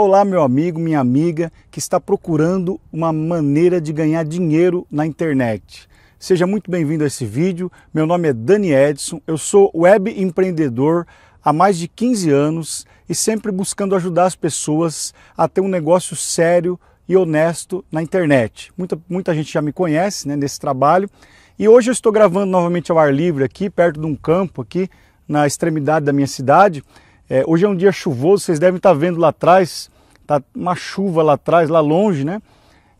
Olá, meu amigo, minha amiga que está procurando uma maneira de ganhar dinheiro na internet. Seja muito bem-vindo a esse vídeo. Meu nome é Dani Edson, eu sou web empreendedor há mais de 15 anos e sempre buscando ajudar as pessoas a ter um negócio sério e honesto na internet. Muita, muita gente já me conhece né, nesse trabalho e hoje eu estou gravando novamente ao ar livre aqui, perto de um campo aqui na extremidade da minha cidade é, hoje é um dia chuvoso, vocês devem estar vendo lá atrás, tá uma chuva lá atrás, lá longe, né?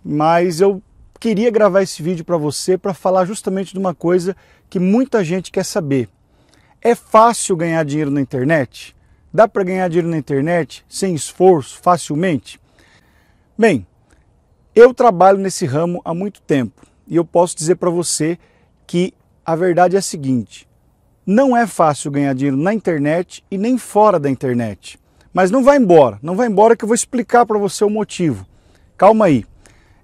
Mas eu queria gravar esse vídeo para você para falar justamente de uma coisa que muita gente quer saber. É fácil ganhar dinheiro na internet? Dá para ganhar dinheiro na internet sem esforço, facilmente? Bem, eu trabalho nesse ramo há muito tempo e eu posso dizer para você que a verdade é a seguinte: não é fácil ganhar dinheiro na internet e nem fora da internet. Mas não vai embora, não vai embora que eu vou explicar para você o motivo. Calma aí.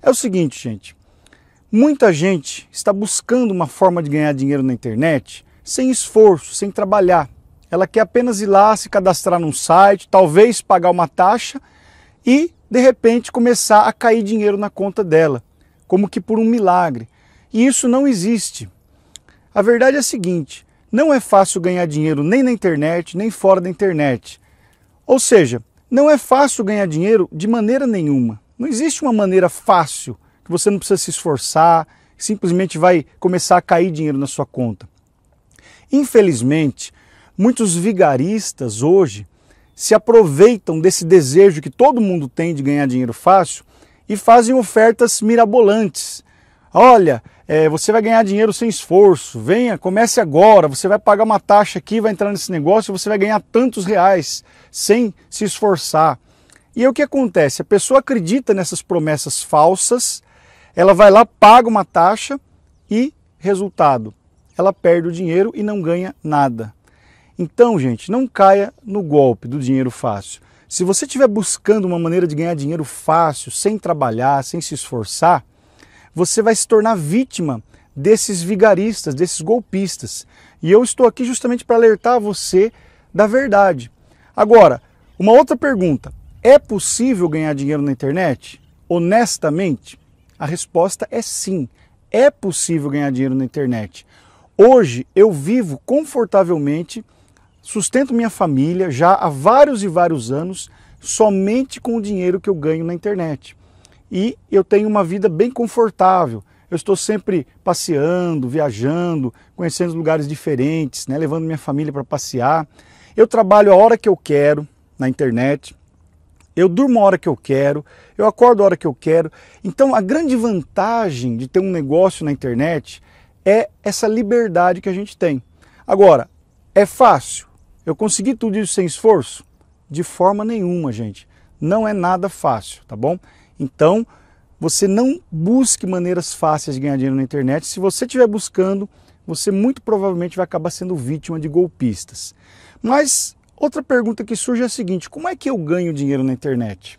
É o seguinte, gente. Muita gente está buscando uma forma de ganhar dinheiro na internet sem esforço, sem trabalhar. Ela quer apenas ir lá, se cadastrar num site, talvez pagar uma taxa e, de repente, começar a cair dinheiro na conta dela, como que por um milagre. E isso não existe. A verdade é a seguinte: não é fácil ganhar dinheiro nem na internet, nem fora da internet. Ou seja, não é fácil ganhar dinheiro de maneira nenhuma. Não existe uma maneira fácil que você não precisa se esforçar, simplesmente vai começar a cair dinheiro na sua conta. Infelizmente, muitos vigaristas hoje se aproveitam desse desejo que todo mundo tem de ganhar dinheiro fácil e fazem ofertas mirabolantes. Olha, é, você vai ganhar dinheiro sem esforço. Venha, comece agora. Você vai pagar uma taxa aqui, vai entrar nesse negócio e você vai ganhar tantos reais sem se esforçar. E aí, o que acontece? A pessoa acredita nessas promessas falsas, ela vai lá, paga uma taxa e resultado, ela perde o dinheiro e não ganha nada. Então, gente, não caia no golpe do dinheiro fácil. Se você estiver buscando uma maneira de ganhar dinheiro fácil, sem trabalhar, sem se esforçar, você vai se tornar vítima desses vigaristas, desses golpistas. E eu estou aqui justamente para alertar você da verdade. Agora, uma outra pergunta: é possível ganhar dinheiro na internet? Honestamente, a resposta é sim. É possível ganhar dinheiro na internet. Hoje eu vivo confortavelmente, sustento minha família já há vários e vários anos somente com o dinheiro que eu ganho na internet e eu tenho uma vida bem confortável. Eu estou sempre passeando, viajando, conhecendo lugares diferentes, né? levando minha família para passear. Eu trabalho a hora que eu quero na internet. Eu durmo a hora que eu quero, eu acordo a hora que eu quero. Então, a grande vantagem de ter um negócio na internet é essa liberdade que a gente tem. Agora, é fácil? Eu consegui tudo isso sem esforço? De forma nenhuma, gente. Não é nada fácil, tá bom? Então, você não busque maneiras fáceis de ganhar dinheiro na internet. Se você estiver buscando, você muito provavelmente vai acabar sendo vítima de golpistas. Mas outra pergunta que surge é a seguinte: como é que eu ganho dinheiro na internet?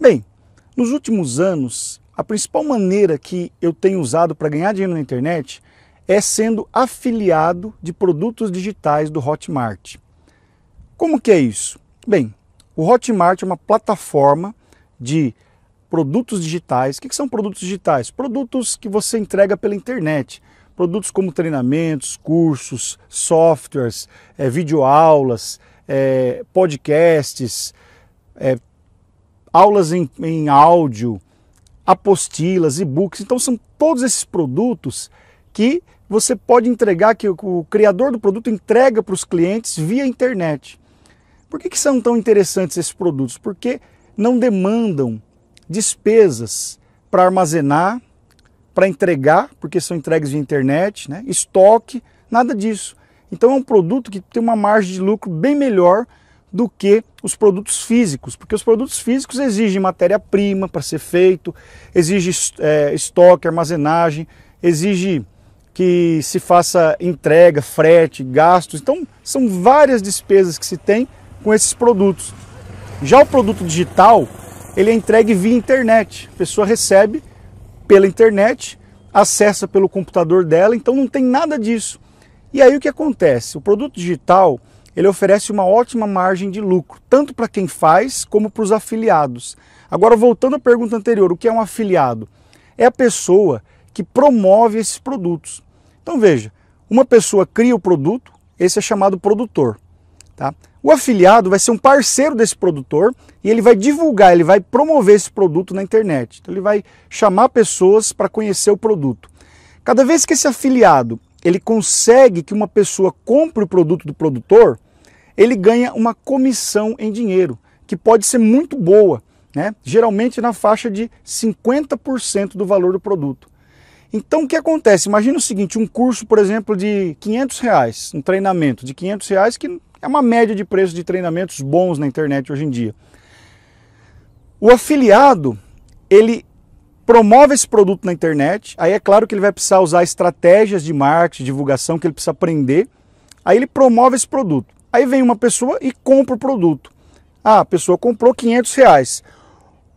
Bem, nos últimos anos, a principal maneira que eu tenho usado para ganhar dinheiro na internet é sendo afiliado de produtos digitais do Hotmart. Como que é isso? Bem, o Hotmart é uma plataforma de produtos digitais. O que, são produtos digitais? Produtos que você entrega pela internet. Produtos como treinamentos, cursos, softwares, é, videoaulas, é, podcasts, é, aulas em, em áudio, apostilas, e-books. Então, são todos esses produtos que você pode entregar, que o criador do produto entrega para os clientes via internet. Por que, que são tão interessantes esses produtos? Porque não demandam despesas para armazenar, para entregar, porque são entregues via internet, né? estoque, nada disso. Então é um produto que tem uma margem de lucro bem melhor do que os produtos físicos, porque os produtos físicos exigem matéria-prima para ser feito, exige é, estoque, armazenagem, exige que se faça entrega, frete, gastos. Então são várias despesas que se tem com esses produtos. Já o produto digital, ele é entregue via internet. A pessoa recebe pela internet, acessa pelo computador dela, então não tem nada disso. E aí o que acontece? O produto digital ele oferece uma ótima margem de lucro, tanto para quem faz como para os afiliados. Agora, voltando à pergunta anterior, o que é um afiliado? É a pessoa que promove esses produtos. Então veja, uma pessoa cria o produto, esse é chamado produtor. Tá? O afiliado vai ser um parceiro desse produtor e ele vai divulgar, ele vai promover esse produto na internet. Então, ele vai chamar pessoas para conhecer o produto. Cada vez que esse afiliado ele consegue que uma pessoa compre o produto do produtor, ele ganha uma comissão em dinheiro, que pode ser muito boa, né? geralmente na faixa de 50% do valor do produto. Então o que acontece? Imagina o seguinte, um curso, por exemplo, de 500 reais, um treinamento de 500 reais que é uma média de preço de treinamentos bons na internet hoje em dia. O afiliado, ele promove esse produto na internet, aí é claro que ele vai precisar usar estratégias de marketing, divulgação que ele precisa aprender. Aí ele promove esse produto. Aí vem uma pessoa e compra o produto. Ah, a pessoa comprou 500 reais.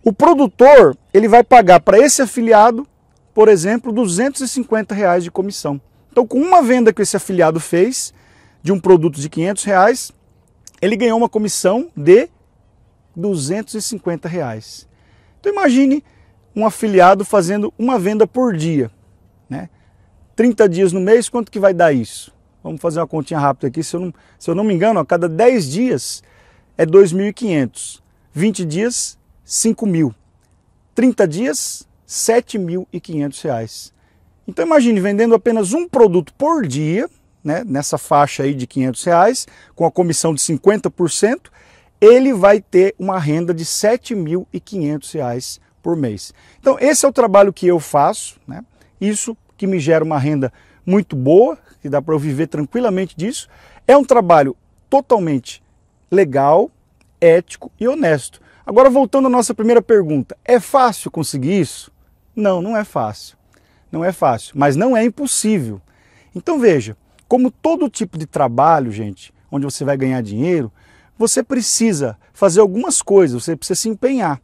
O produtor ele vai pagar para esse afiliado, por exemplo, 250 reais de comissão. Então, com uma venda que esse afiliado fez, de um produto de 500 reais, ele ganhou uma comissão de 250 reais. Então imagine um afiliado fazendo uma venda por dia, né? 30 dias no mês, quanto que vai dar isso? Vamos fazer uma continha rápida aqui, se eu não, se eu não me engano, a cada 10 dias é 2.500, 20 dias, 5.000, 30 dias, 7.500 reais. Então imagine vendendo apenas um produto por dia, né, nessa faixa aí de 500 reais, com a comissão de 50%, ele vai ter uma renda de 7.500 reais por mês. Então esse é o trabalho que eu faço, né? isso que me gera uma renda muito boa, que dá para eu viver tranquilamente disso. É um trabalho totalmente legal, ético e honesto. Agora, voltando à nossa primeira pergunta: é fácil conseguir isso? Não, não é fácil. Não é fácil, mas não é impossível. Então veja: como todo tipo de trabalho, gente, onde você vai ganhar dinheiro, você precisa fazer algumas coisas, você precisa se empenhar.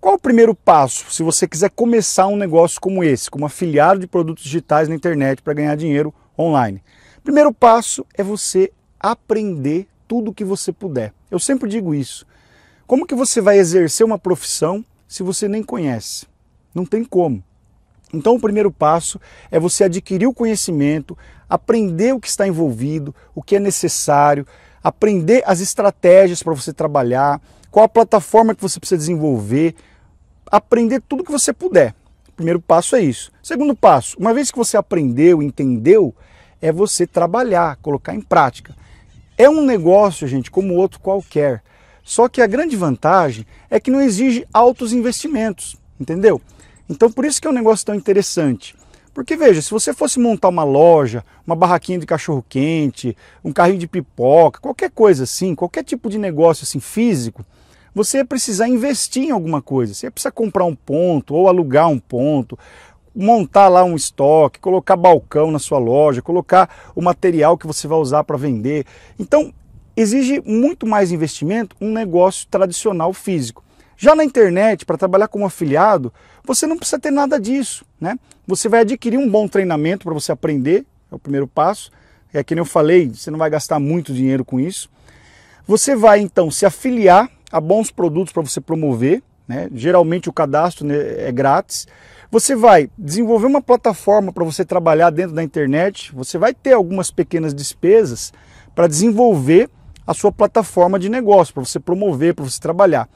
Qual o primeiro passo se você quiser começar um negócio como esse, como afiliado de produtos digitais na internet para ganhar dinheiro online? Primeiro passo é você aprender tudo o que você puder. Eu sempre digo isso. Como que você vai exercer uma profissão se você nem conhece? Não tem como. Então, o primeiro passo é você adquirir o conhecimento, aprender o que está envolvido, o que é necessário, aprender as estratégias para você trabalhar, qual a plataforma que você precisa desenvolver, aprender tudo que você puder. O primeiro passo é isso. Segundo passo, uma vez que você aprendeu, entendeu, é você trabalhar, colocar em prática. É um negócio, gente, como outro qualquer. Só que a grande vantagem é que não exige altos investimentos, entendeu? Então por isso que é um negócio tão interessante. Porque veja, se você fosse montar uma loja, uma barraquinha de cachorro quente, um carrinho de pipoca, qualquer coisa assim, qualquer tipo de negócio assim físico, você ia precisar investir em alguma coisa. Você ia precisar comprar um ponto ou alugar um ponto, montar lá um estoque, colocar balcão na sua loja, colocar o material que você vai usar para vender. Então, exige muito mais investimento um negócio tradicional físico. Já na internet, para trabalhar como afiliado, você não precisa ter nada disso, né? Você vai adquirir um bom treinamento para você aprender, é o primeiro passo. É que nem eu falei, você não vai gastar muito dinheiro com isso. Você vai então se afiliar a bons produtos para você promover, né? Geralmente o cadastro né, é grátis. Você vai desenvolver uma plataforma para você trabalhar dentro da internet. Você vai ter algumas pequenas despesas para desenvolver a sua plataforma de negócio, para você promover, para você trabalhar.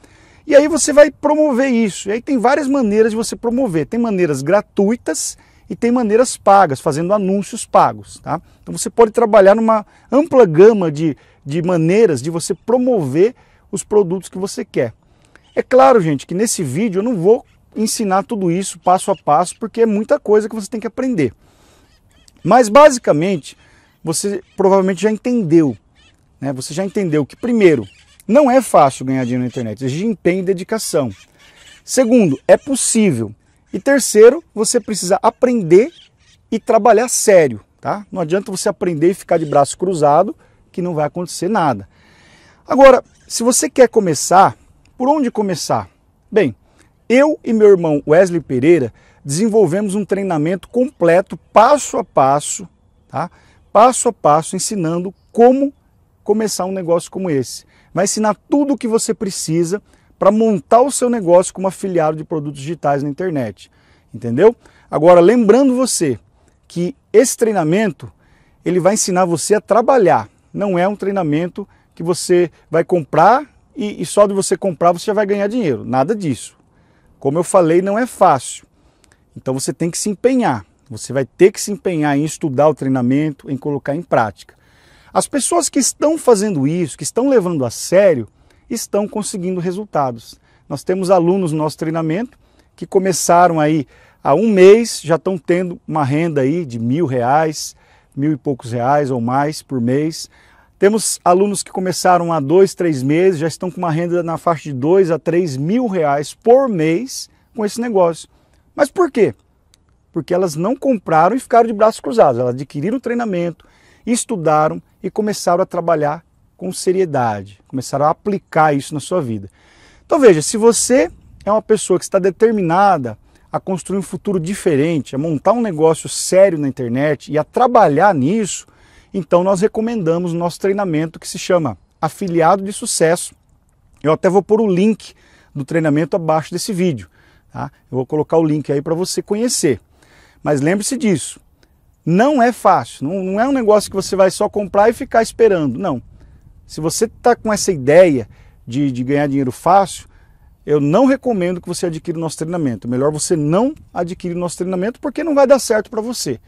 E aí você vai promover isso. E aí tem várias maneiras de você promover. Tem maneiras gratuitas e tem maneiras pagas, fazendo anúncios pagos. Tá? Então você pode trabalhar numa ampla gama de, de maneiras de você promover os produtos que você quer. É claro, gente, que nesse vídeo eu não vou ensinar tudo isso passo a passo, porque é muita coisa que você tem que aprender. Mas basicamente, você provavelmente já entendeu, né? Você já entendeu que primeiro, não é fácil ganhar dinheiro na internet, exige empenho e dedicação. Segundo, é possível. E terceiro, você precisa aprender e trabalhar sério, tá? Não adianta você aprender e ficar de braço cruzado, que não vai acontecer nada. Agora, se você quer começar, por onde começar? Bem, eu e meu irmão Wesley Pereira desenvolvemos um treinamento completo, passo a passo, tá? Passo a passo, ensinando como começar um negócio como esse. Vai ensinar tudo o que você precisa para montar o seu negócio como afiliado de produtos digitais na internet. Entendeu? Agora, lembrando você que esse treinamento ele vai ensinar você a trabalhar. Não é um treinamento que você vai comprar e, e só de você comprar você já vai ganhar dinheiro. Nada disso. Como eu falei, não é fácil. Então você tem que se empenhar. Você vai ter que se empenhar em estudar o treinamento, em colocar em prática. As pessoas que estão fazendo isso, que estão levando a sério, estão conseguindo resultados. Nós temos alunos no nosso treinamento que começaram aí há um mês, já estão tendo uma renda aí de mil reais, mil e poucos reais ou mais por mês. Temos alunos que começaram há dois, três meses, já estão com uma renda na faixa de dois a três mil reais por mês com esse negócio. Mas por quê? Porque elas não compraram e ficaram de braços cruzados. Elas adquiriram o treinamento, estudaram e começaram a trabalhar com seriedade, começaram a aplicar isso na sua vida. Então veja, se você é uma pessoa que está determinada a construir um futuro diferente, a montar um negócio sério na internet e a trabalhar nisso, então nós recomendamos o nosso treinamento que se chama Afiliado de Sucesso. Eu até vou pôr o link do treinamento abaixo desse vídeo. Tá? Eu vou colocar o link aí para você conhecer. Mas lembre-se disso, não é fácil, não, não é um negócio que você vai só comprar e ficar esperando, não. Se você está com essa ideia de, de ganhar dinheiro fácil, eu não recomendo que você adquira o nosso treinamento. É melhor você não adquirir o nosso treinamento porque não vai dar certo para você.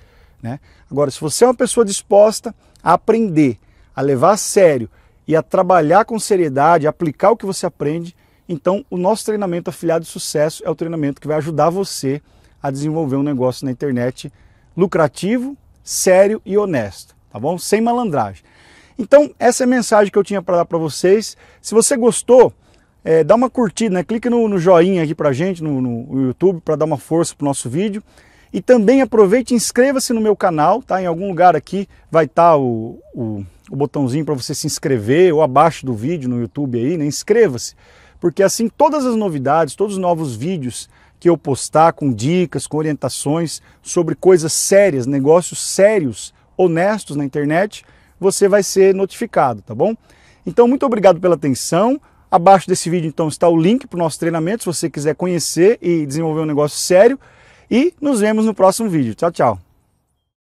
Né? Agora, se você é uma pessoa disposta a aprender, a levar a sério e a trabalhar com seriedade, aplicar o que você aprende, então o nosso treinamento afiliado de sucesso é o treinamento que vai ajudar você a desenvolver um negócio na internet lucrativo, sério e honesto, tá bom? Sem malandragem. Então, essa é a mensagem que eu tinha para dar para vocês. Se você gostou, é, dá uma curtida, né? clique no, no, joinha aqui para gente no, no YouTube para dar uma força para o nosso vídeo. E também aproveite e inscreva-se no meu canal, tá? Em algum lugar aqui vai estar tá o, o, o, botãozinho para você se inscrever ou abaixo do vídeo no YouTube aí, né? Inscreva-se, porque assim todas as novidades, todos os novos vídeos que eu postar com dicas, com orientações sobre coisas sérias, negócios sérios, honestos na internet, você vai ser notificado, tá bom? Então, muito obrigado pela atenção. Abaixo desse vídeo, então, está o link para o nosso treinamento, se você quiser conhecer e desenvolver um negócio sério. E nos vemos no próximo vídeo. Tchau, tchau.